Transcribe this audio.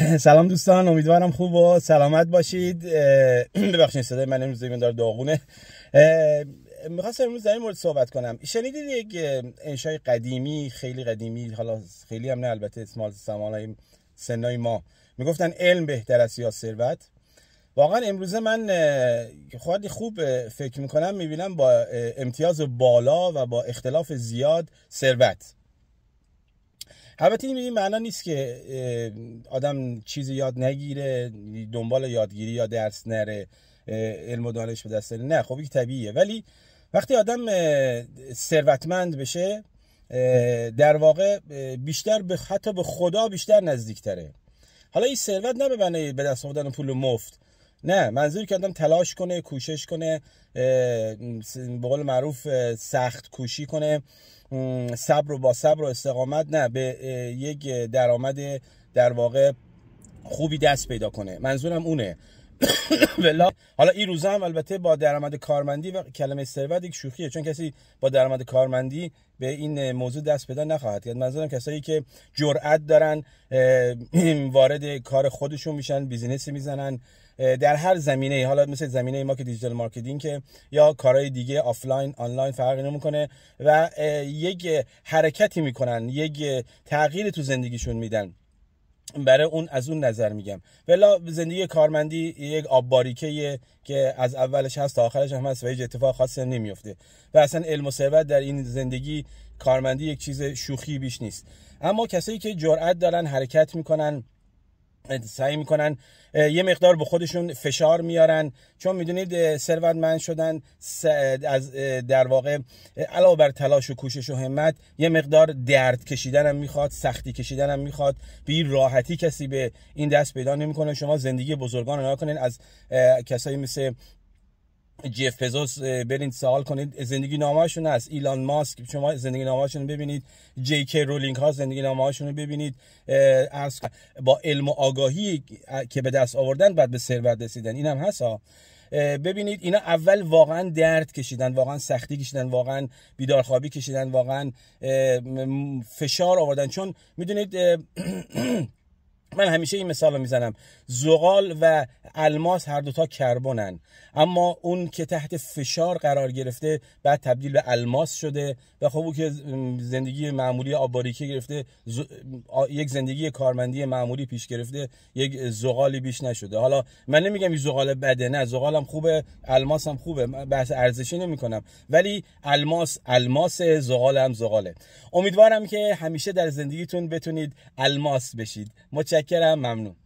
سلام دوستان امیدوارم خوب و سلامت باشید ببخشید صدای من امروز این داغونه میخواستم امروز در این مورد صحبت کنم شنیدید یک انشای قدیمی خیلی قدیمی حالا خیلی هم نه البته اسمال های سنای ما میگفتن علم بهتر است یا ثروت واقعا امروزه من خیلی خوب فکر میکنم میبینم با امتیاز بالا و با اختلاف زیاد ثروت البته این معنا نیست که آدم چیزی یاد نگیره دنبال یادگیری یا درس نره علم و دانش به دست نه خب این طبیعیه ولی وقتی آدم ثروتمند بشه در واقع بیشتر به حتی به خدا بیشتر نزدیکتره حالا این ثروت نه به به دست آوردن پول مفت نه منظور که تلاش کنه کوشش کنه به قول معروف سخت کوشی کنه صبر و با صبر و استقامت نه به یک درآمد در واقع خوبی دست پیدا کنه منظورم اونه حالا این روزا هم البته با درآمد کارمندی و کلمه ثروت یک شوخیه چون کسی با درآمد کارمندی به این موضوع دست پیدا نخواهد کرد منظورم کسایی که جرأت دارن وارد کار خودشون میشن بیزینس میزنن در هر زمینه حالا مثل زمینه ما که دیجیتال مارکتینگ که یا کارهای دیگه آفلاین آنلاین فرقی نمیکنه و یک حرکتی میکنن یک تغییر تو زندگیشون میدن برای اون از اون نظر میگم ولا زندگی کارمندی یک باریکه که از اولش هست تا آخرش هم هست و اتفاق خاصی نمیفته و اصلا علم و ثروت در این زندگی کارمندی یک چیز شوخی بیش نیست اما کسایی که جرأت دارن حرکت میکنن سعی میکنن یه مقدار به خودشون فشار میارن چون میدونید ثروتمند شدن از در واقع علاوه بر تلاش و کوشش و همت یه مقدار درد کشیدن هم میخواد سختی کشیدن هم میخواد به راحتی کسی به این دست پیدا نمیکنه شما زندگی بزرگان رو نکنین از کسایی مثل جف بزوس برین سوال کنید زندگی نامهاشون هست ایلان ماسک شما زندگی نامهاشون ببینید جی رولینگ ها زندگی نامهاشون رو ببینید با علم و آگاهی که به دست آوردن بعد به ثروت رسیدن اینم هست ها ببینید اینا اول واقعا درد کشیدن واقعا سختی کشیدن واقعا بیدارخوابی کشیدن واقعا فشار آوردن چون میدونید من همیشه این مثال رو میزنم زغال و الماس هر دوتا کربنن اما اون که تحت فشار قرار گرفته بعد تبدیل به الماس شده و خب او که زندگی معمولی آباریکه گرفته یک زندگی کارمندی معمولی پیش گرفته یک زغالی بیش نشده حالا من نمیگم این زغال بده نه زغالم خوبه الماس هم خوبه بحث ارزشی نمی کنم ولی الماس الماس زغال هم زغاله امیدوارم که همیشه در زندگیتون بتونید الماس بشید متشکرم متشکرم ممنون